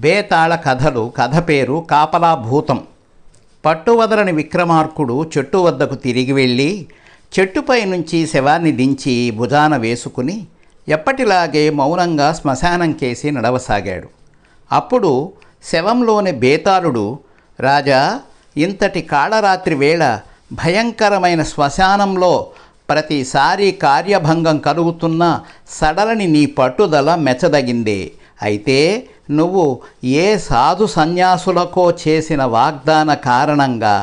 బేతాళ కథలు కథ పేరు కాపలాభూతం పట్టువదలని విక్రమార్కుడు చెట్టు వద్దకు తిరిగి వెళ్ళి చెట్టుపై నుంచి శవాన్ని దించి భుజాన వేసుకుని ఎప్పటిలాగే మౌనంగా శ్మశానం కేసి నడవసాగాడు అప్పుడు శవంలోని బేతాళుడు రాజా ఇంతటి కాళరాత్రి వేళ భయంకరమైన శ్మశానంలో ప్రతిసారి కార్యభంగం కలుగుతున్న సడలని నీ పట్టుదల మెచ్చదగిందే అయితే నువ్వు ఏ సాధు సన్యాసులకో చేసిన వాగ్దాన కారణంగా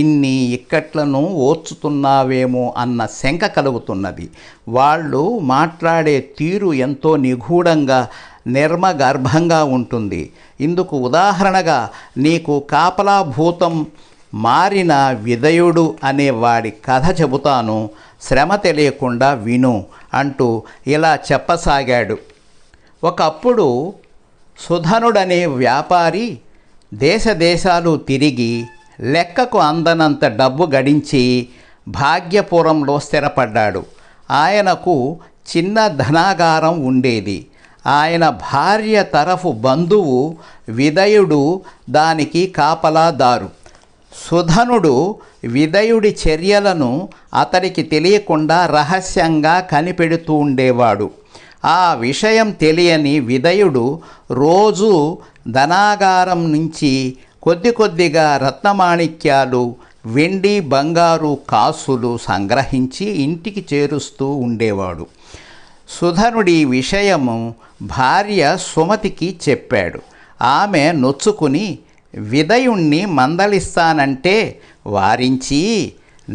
ఇన్ని ఇక్కట్లను ఓర్చుతున్నావేమో అన్న శంక కలుగుతున్నది వాళ్ళు మాట్లాడే తీరు ఎంతో నిగూఢంగా నిర్మగర్భంగా ఉంటుంది ఇందుకు ఉదాహరణగా నీకు కాపలాభూతం మారిన విధయుడు అనే వాడి కథ చెబుతాను శ్రమ తెలియకుండా విను అంటూ ఇలా చెప్పసాగాడు ఒకప్పుడు సుధనుడనే వ్యాపారి దేశదేశాలు తిరిగి లెక్కకు అందనంత డబ్బు గడించి భాగ్యపురంలో స్థిరపడ్డాడు ఆయనకు చిన్న ధనాగారం ఉండేది ఆయన భార్య తరఫు బంధువు విదయుడు దానికి కాపలాదారు సుధనుడు విదయుడి చర్యలను అతడికి తెలియకుండా రహస్యంగా కనిపెడుతూ ఉండేవాడు ఆ విషయం తెలియని విధయుడు రోజు ధనాగారం నుంచి కొద్ది కొద్దిగా రత్నమాణిక్యాలు వెండి బంగారు కాసులు సంగ్రహించి ఇంటికి చేరుస్తూ ఉండేవాడు సుధనుడి విషయము భార్య సుమతికి చెప్పాడు ఆమె నొచ్చుకుని విదయుణ్ణి మందలిస్తానంటే వారించి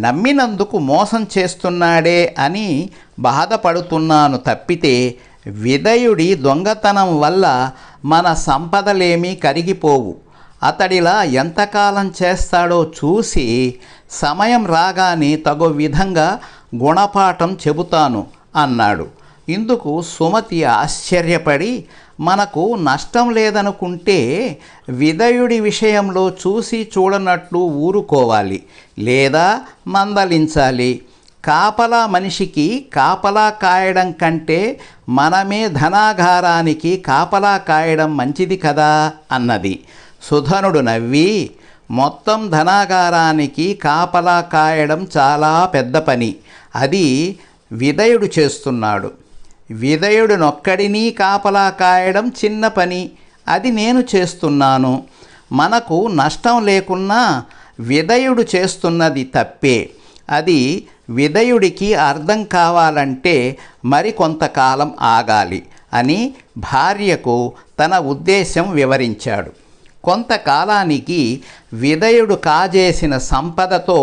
నమ్మినందుకు మోసం చేస్తున్నాడే అని బాధపడుతున్నాను తప్పితే విధయుడి దొంగతనం వల్ల మన సంపదలేమీ కరిగిపోవు అతడిలా ఎంతకాలం చేస్తాడో చూసి సమయం రాగానే తగు విధంగా గుణపాఠం చెబుతాను అన్నాడు ఇందుకు సుమతి ఆశ్చర్యపడి మనకు నష్టం లేదనుకుంటే విధయుడి విషయంలో చూసి చూడనట్లు ఊరుకోవాలి లేదా మందలించాలి కాపలా మనిషికి కాపలా కాయడం కంటే మనమే ధనాగారానికి కాపలా కాయడం మంచిది కదా అన్నది సుధనుడు నవ్వి మొత్తం ధనాగారానికి కాపలా కాయడం చాలా పెద్ద పని అది విధయుడు చేస్తున్నాడు విధయుడు నొక్కడిని కాపలా కాయడం చిన్న పని అది నేను చేస్తున్నాను మనకు నష్టం లేకున్నా విధయుడు చేస్తున్నది తప్పే అది విధయుడికి అర్థం కావాలంటే మరి కొంతకాలం ఆగాలి అని భార్యకు తన ఉద్దేశం వివరించాడు కొంతకాలానికి విధయుడు కాజేసిన సంపదతో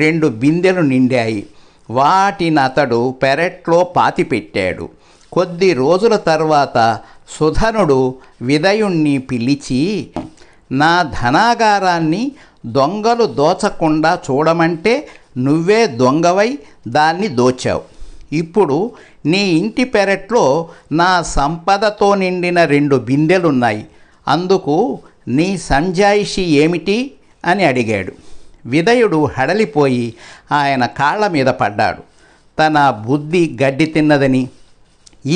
రెండు బిందెలు నిండాయి వాటినతడు పెరట్లో పాతిపెట్టాడు కొద్ది రోజుల తర్వాత సుధనుడు విదయుణ్ణి పిలిచి నా ధనాగారాన్ని దొంగలు దోచకుండా చూడమంటే నువ్వే దొంగవై దాన్ని దోచావు ఇప్పుడు నీ ఇంటి పెరట్లో నా సంపదతో నిండిన రెండు బిందెలున్నాయి అందుకు నీ సంజాయిషి ఏమిటి అని అడిగాడు విధయుడు హడలిపోయి ఆయన కాళ్ళ మీద పడ్డాడు తన బుద్ధి గడ్డి తిన్నదని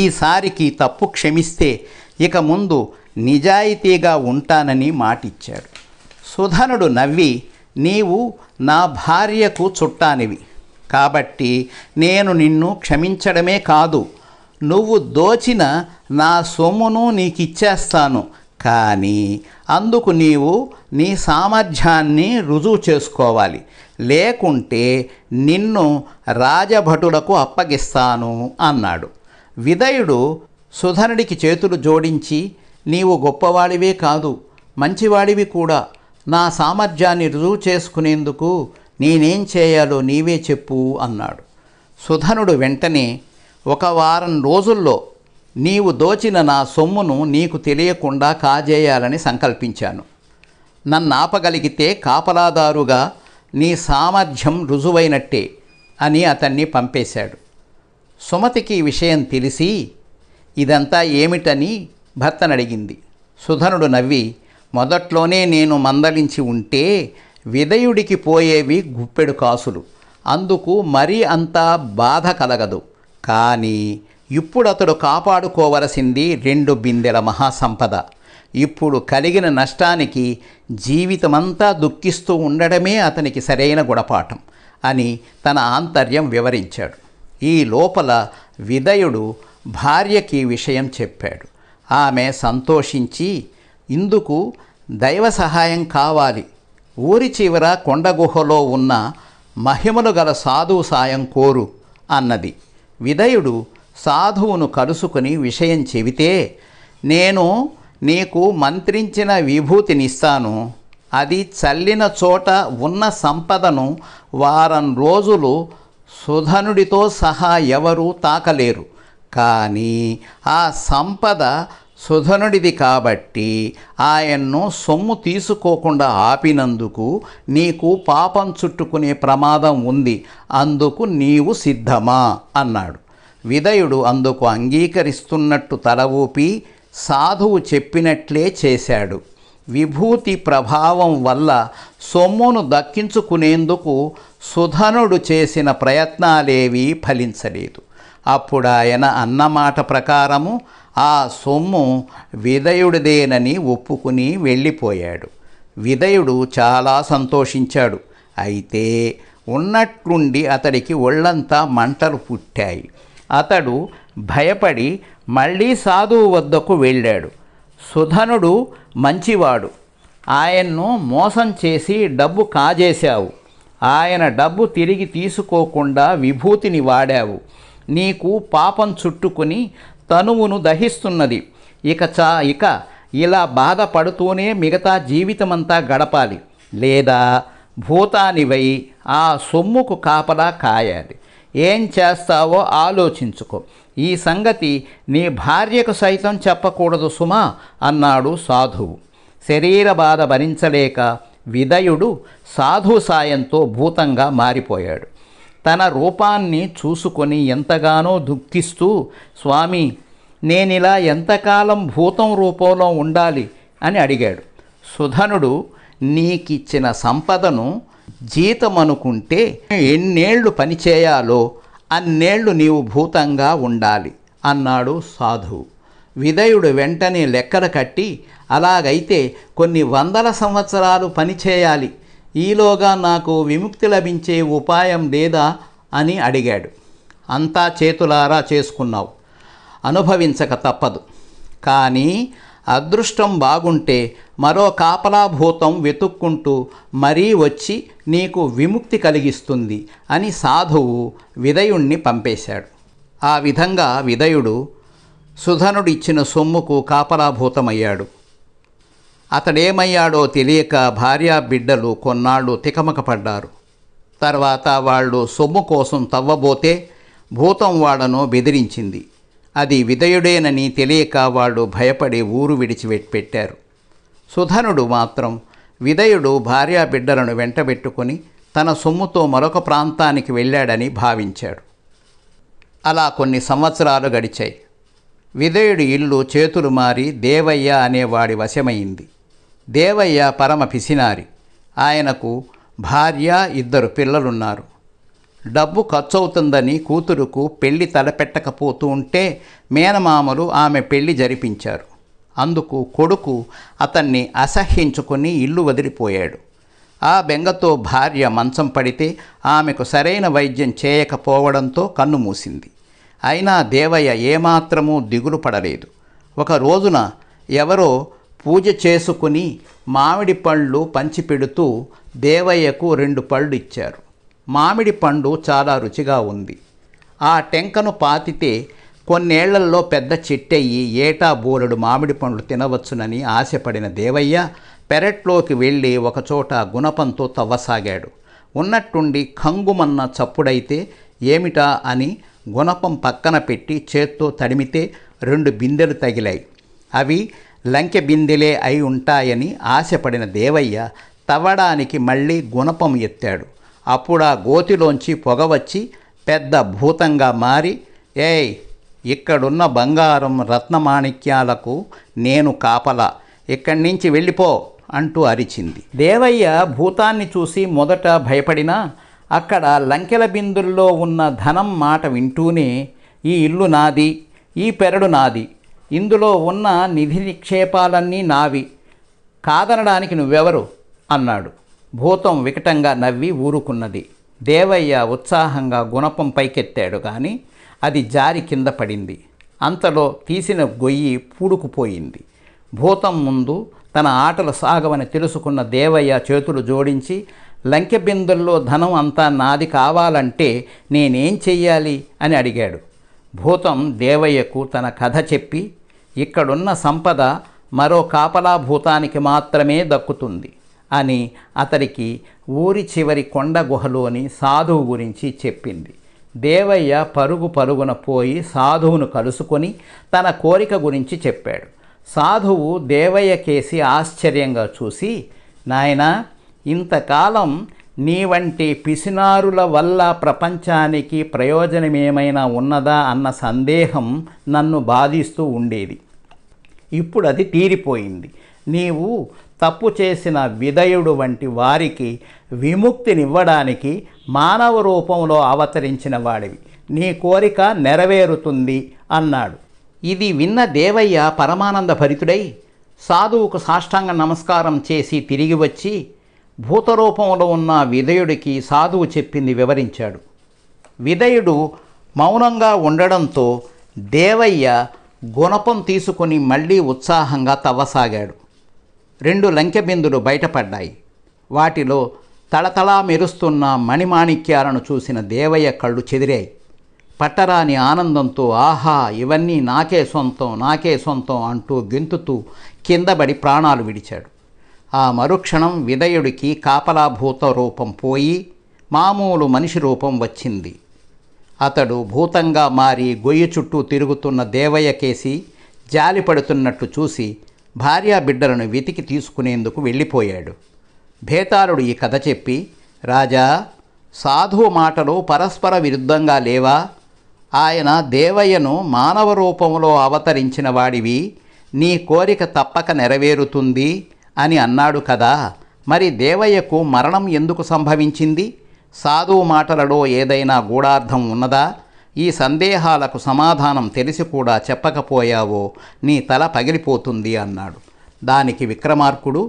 ఈసారికి తప్పు క్షమిస్తే ఇక ముందు నిజాయితీగా ఉంటానని మాటిచ్చాడు సుధనుడు నవ్వి నీవు నా భార్యకు చుట్టానివి కాబట్టి నేను నిన్ను క్షమించడమే కాదు నువ్వు దోచిన నా సొమ్మును నీకిచ్చేస్తాను కానీ అందుకు నీవు నీ సామర్థ్యాన్ని రుజువు చేసుకోవాలి లేకుంటే నిన్ను రాజభటులకు అప్పగిస్తాను అన్నాడు విదయుడు సుధనుడికి చేతులు జోడించి నీవు గొప్పవాడివే కాదు మంచివాడివి కూడా నా సామర్థ్యాన్ని రుజువు చేసుకునేందుకు నేనేం చేయాలో నీవే చెప్పు అన్నాడు సుధనుడు వెంటనే ఒక వారం రోజుల్లో నీవు దోచిన నా సొమ్మును నీకు తెలియకుండా కాజేయాలని సంకల్పించాను నన్ను ఆపగలిగితే కాపలాదారుగా నీ సామర్థ్యం రుజువైనట్టే అని అతన్ని పంపేశాడు సుమతికి ఈ విషయం తెలిసి ఇదంతా ఏమిటని భర్తనడిగింది సుధనుడు నవ్వి మొదట్లోనే నేను మందలించి ఉంటే విధయుడికి పోయేవి గుప్పెడు కాసులు అందుకు మరీ అంతా బాధ కలగదు కానీ ఇప్పుడు అతడు కాపాడుకోవలసింది రెండు బిందెల మహాసంపద ఇప్పుడు కలిగిన నష్టానికి జీవితమంతా దుఃఖిస్తూ ఉండడమే అతనికి సరైన గుణపాఠం అని తన ఆంతర్యం వివరించాడు ఈ లోపల విదయుడు భార్యకి విషయం చెప్పాడు ఆమె సంతోషించి ఇందుకు దైవ సహాయం కావాలి ఊరి చివర కొండగుహలో ఉన్న మహిమలు గల సాధువు సాయం కోరు అన్నది విదయుడు సాధువును కలుసుకుని విషయం చెబితే నేను నీకు మంత్రించిన విభూతినిస్తాను అది చల్లిన చోట ఉన్న సంపదను వారం రోజులు సుధనుడితో సహా ఎవరూ తాకలేరు కానీ ఆ సంపద సుధనుడిది కాబట్టి ఆయన్ను సొమ్ము తీసుకోకుండా ఆపినందుకు నీకు పాపం చుట్టుకునే ప్రమాదం ఉంది అందుకు నీవు సిద్ధమా అన్నాడు విదయుడు అందుకు అంగీకరిస్తున్నట్టు తల ఊపి సాధువు చెప్పినట్లే చేశాడు విభూతి ప్రభావం వల్ల సొమ్మును దక్కించుకునేందుకు సుధనుడు చేసిన ప్రయత్నాలేవీ ఫలించలేదు అప్పుడు ఆయన అన్నమాట ప్రకారము ఆ సొమ్ము విదయుడిదేనని ఒప్పుకుని వెళ్ళిపోయాడు విదయుడు చాలా సంతోషించాడు అయితే ఉన్నట్లుండి అతడికి ఒళ్ళంతా మంటలు పుట్టాయి అతడు భయపడి మళ్ళీ సాధువు వద్దకు వెళ్ళాడు సుధనుడు మంచివాడు ఆయన్ను మోసం చేసి డబ్బు కాజేశావు ఆయన డబ్బు తిరిగి తీసుకోకుండా విభూతిని వాడావు నీకు పాపం చుట్టుకుని తనువును దహిస్తున్నది ఇక చా ఇక ఇలా బాధపడుతూనే మిగతా జీవితమంతా గడపాలి లేదా భూతానివై ఆ సొమ్ముకు కాపలా కాయాలి ఏం చేస్తావో ఆలోచించుకో ఈ సంగతి నీ భార్యకు సైతం చెప్పకూడదు సుమా అన్నాడు సాధువు శరీర బాధ భరించలేక విదయుడు సాధు సాయంతో భూతంగా మారిపోయాడు తన రూపాన్ని చూసుకొని ఎంతగానో దుఃఖిస్తూ స్వామి నేనిలా ఎంతకాలం భూతం రూపంలో ఉండాలి అని అడిగాడు సుధనుడు నీకిచ్చిన సంపదను జీతం అనుకుంటే ఎన్నేళ్లు పనిచేయాలో అన్నేళ్లు నీవు భూతంగా ఉండాలి అన్నాడు సాధువు విధయుడు వెంటనే లెక్కలు కట్టి అలాగైతే కొన్ని వందల సంవత్సరాలు పనిచేయాలి ఈలోగా నాకు విముక్తి లభించే ఉపాయం లేదా అని అడిగాడు అంతా చేతులారా చేసుకున్నావు అనుభవించక తప్పదు కానీ అదృష్టం బాగుంటే మరో కాపలాభూతం వెతుక్కుంటూ మరీ వచ్చి నీకు విముక్తి కలిగిస్తుంది అని సాధువు విదయుణ్ణి పంపేశాడు ఆ విధంగా విదయుడు సుధనుడిచ్చిన సొమ్ముకు కాపలాభూతమయ్యాడు అతడేమయ్యాడో తెలియక భార్యా బిడ్డలు కొన్నాళ్ళు తికమకపడ్డారు తర్వాత వాళ్ళు సొమ్ము కోసం తవ్వబోతే భూతం వాళ్లను బెదిరించింది అది విధయుడేనని తెలియక వాళ్ళు భయపడి ఊరు విడిచిపెట్టారు సుధనుడు మాత్రం విధయుడు భార్యా బిడ్డలను వెంటబెట్టుకుని తన సొమ్ముతో మరొక ప్రాంతానికి వెళ్ళాడని భావించాడు అలా కొన్ని సంవత్సరాలు గడిచాయి విధయుడి ఇల్లు చేతులు మారి దేవయ్య అనేవాడి వశమైంది దేవయ్య పరమ పిసినారి ఆయనకు భార్య ఇద్దరు పిల్లలున్నారు డబ్బు ఖర్చవుతుందని కూతురుకు పెళ్లి తలపెట్టకపోతూ ఉంటే మేనమామలు ఆమె పెళ్లి జరిపించారు అందుకు కొడుకు అతన్ని అసహ్యించుకుని ఇల్లు వదిలిపోయాడు ఆ బెంగతో భార్య మంచం పడితే ఆమెకు సరైన వైద్యం చేయకపోవడంతో కన్ను మూసింది అయినా దేవయ్య ఏమాత్రమూ దిగులు పడలేదు ఒక రోజున ఎవరో పూజ చేసుకుని మామిడి పళ్ళు పంచిపెడుతూ దేవయ్యకు రెండు పళ్ళు ఇచ్చారు మామిడి పండు చాలా రుచిగా ఉంది ఆ టెంకను పాతితే కొన్నేళ్లలో పెద్ద చెట్టయ్యి ఏటా బోలెడు మామిడి పండ్లు తినవచ్చునని ఆశపడిన దేవయ్య పెరట్లోకి వెళ్ళి ఒకచోట గుణపంతో తవ్వసాగాడు ఉన్నట్టుండి కంగుమన్న చప్పుడైతే ఏమిటా అని గుణపం పక్కన పెట్టి చేత్తో తడిమితే రెండు బిందెలు తగిలాయి అవి లంకె బిందెలే అయి ఉంటాయని ఆశపడిన దేవయ్య తవ్వడానికి మళ్ళీ గుణపం ఎత్తాడు అప్పుడు ఆ గోతిలోంచి పొగ వచ్చి పెద్ద భూతంగా మారి ఏయ్ ఇక్కడున్న బంగారం రత్నమాణిక్యాలకు నేను కాపల ఇక్కడి నుంచి వెళ్ళిపో అంటూ అరిచింది దేవయ్య భూతాన్ని చూసి మొదట భయపడినా అక్కడ లంకెల బిందుల్లో ఉన్న ధనం మాట వింటూనే ఈ ఇల్లు నాది ఈ పెరడు నాది ఇందులో ఉన్న నిధి నిక్షేపాలన్నీ నావి కాదనడానికి నువ్వెవరు అన్నాడు భూతం వికటంగా నవ్వి ఊరుకున్నది దేవయ్య ఉత్సాహంగా గుణపం పైకెత్తాడు కానీ అది జారి కింద పడింది అంతలో తీసిన గొయ్యి పూడుకుపోయింది భూతం ముందు తన ఆటలు సాగవని తెలుసుకున్న దేవయ్య చేతులు జోడించి లంకెబిందుల్లో ధనం అంతా నాది కావాలంటే నేనేం చెయ్యాలి అని అడిగాడు భూతం దేవయ్యకు తన కథ చెప్పి ఇక్కడున్న సంపద మరో కాపలా భూతానికి మాత్రమే దక్కుతుంది అని అతడికి ఊరి చివరి కొండ గుహలోని సాధువు గురించి చెప్పింది దేవయ్య పరుగు పరుగున పోయి సాధువును కలుసుకొని తన కోరిక గురించి చెప్పాడు సాధువు దేవయ్య కేసి ఆశ్చర్యంగా చూసి నాయన ఇంతకాలం నీ వంటి పిసినారుల వల్ల ప్రపంచానికి ప్రయోజనమేమైనా ఉన్నదా అన్న సందేహం నన్ను బాధిస్తూ ఉండేది ఇప్పుడు అది తీరిపోయింది నీవు తప్పు చేసిన విధయుడు వంటి వారికి విముక్తినివ్వడానికి మానవ రూపంలో అవతరించిన వాడివి నీ కోరిక నెరవేరుతుంది అన్నాడు ఇది విన్న దేవయ్య పరమానంద భరితుడై సాధువుకు సాష్టాంగ నమస్కారం చేసి తిరిగి వచ్చి భూతరూపంలో ఉన్న విధయుడికి సాధువు చెప్పింది వివరించాడు విధయుడు మౌనంగా ఉండడంతో దేవయ్య గుణపం తీసుకుని మళ్ళీ ఉత్సాహంగా తవ్వసాగాడు రెండు లంకెబిందులు బయటపడ్డాయి వాటిలో తళతళా మెరుస్తున్న మణిమాణిక్యాలను చూసిన దేవయ్య కళ్ళు చెదిరాయి పట్టరాని ఆనందంతో ఆహా ఇవన్నీ నాకే సొంతం నాకే సొంతం అంటూ గెంతుతూ కిందబడి ప్రాణాలు విడిచాడు ఆ మరుక్షణం విదయుడికి కాపలాభూత రూపం పోయి మామూలు మనిషి రూపం వచ్చింది అతడు భూతంగా మారి గొయ్యి చుట్టూ తిరుగుతున్న దేవయ్య కేసి జాలిపడుతున్నట్టు చూసి భార్యా బిడ్డలను వెతికి తీసుకునేందుకు వెళ్ళిపోయాడు భేతాళుడు ఈ కథ చెప్పి రాజా సాధువు మాటలు పరస్పర విరుద్ధంగా లేవా ఆయన దేవయ్యను మానవ రూపంలో అవతరించిన వాడివి నీ కోరిక తప్పక నెరవేరుతుంది అని అన్నాడు కదా మరి దేవయ్యకు మరణం ఎందుకు సంభవించింది సాధువు మాటలలో ఏదైనా గూఢార్థం ఉన్నదా ఈ సందేహాలకు సమాధానం తెలిసి కూడా చెప్పకపోయావో నీ తల పగిలిపోతుంది అన్నాడు దానికి విక్రమార్కుడు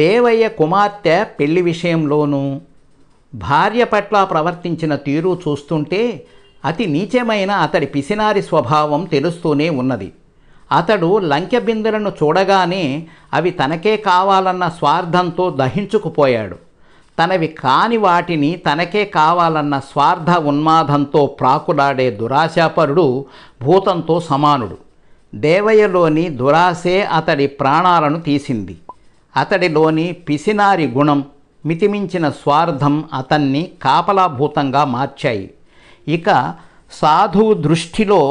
దేవయ్య కుమార్తె పెళ్లి విషయంలోనూ భార్య పట్ల ప్రవర్తించిన తీరు చూస్తుంటే అతి నీచమైన అతడి పిసినారి స్వభావం తెలుస్తూనే ఉన్నది అతడు లంకె బిందులను చూడగానే అవి తనకే కావాలన్న స్వార్థంతో దహించుకుపోయాడు తనవి కాని వాటిని తనకే కావాలన్న స్వార్థ ఉన్మాదంతో ప్రాకులాడే దురాశాపరుడు భూతంతో సమానుడు దేవయలోని దురాశే అతడి ప్రాణాలను తీసింది అతడిలోని పిసినారి గుణం మితిమించిన స్వార్థం అతన్ని కాపలాభూతంగా మార్చాయి ఇక సాధు దృష్టిలో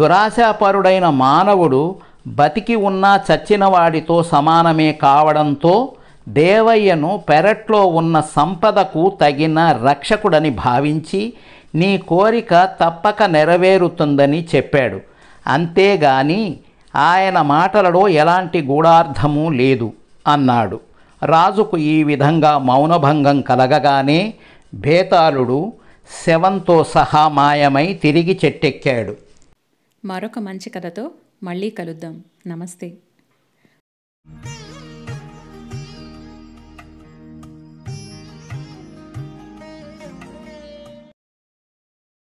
దురాశాపరుడైన మానవుడు బతికి ఉన్న చచ్చినవాడితో సమానమే కావడంతో దేవయ్యను పెరట్లో ఉన్న సంపదకు తగిన రక్షకుడని భావించి నీ కోరిక తప్పక నెరవేరుతుందని చెప్పాడు అంతేగాని ఆయన మాటలలో ఎలాంటి గూఢార్థము లేదు అన్నాడు రాజుకు ఈ విధంగా మౌనభంగం కలగగానే బేతాళుడు శవంతో సహా మాయమై తిరిగి చెట్టెక్కాడు మరొక మంచి కథతో మళ్ళీ కలుద్దాం నమస్తే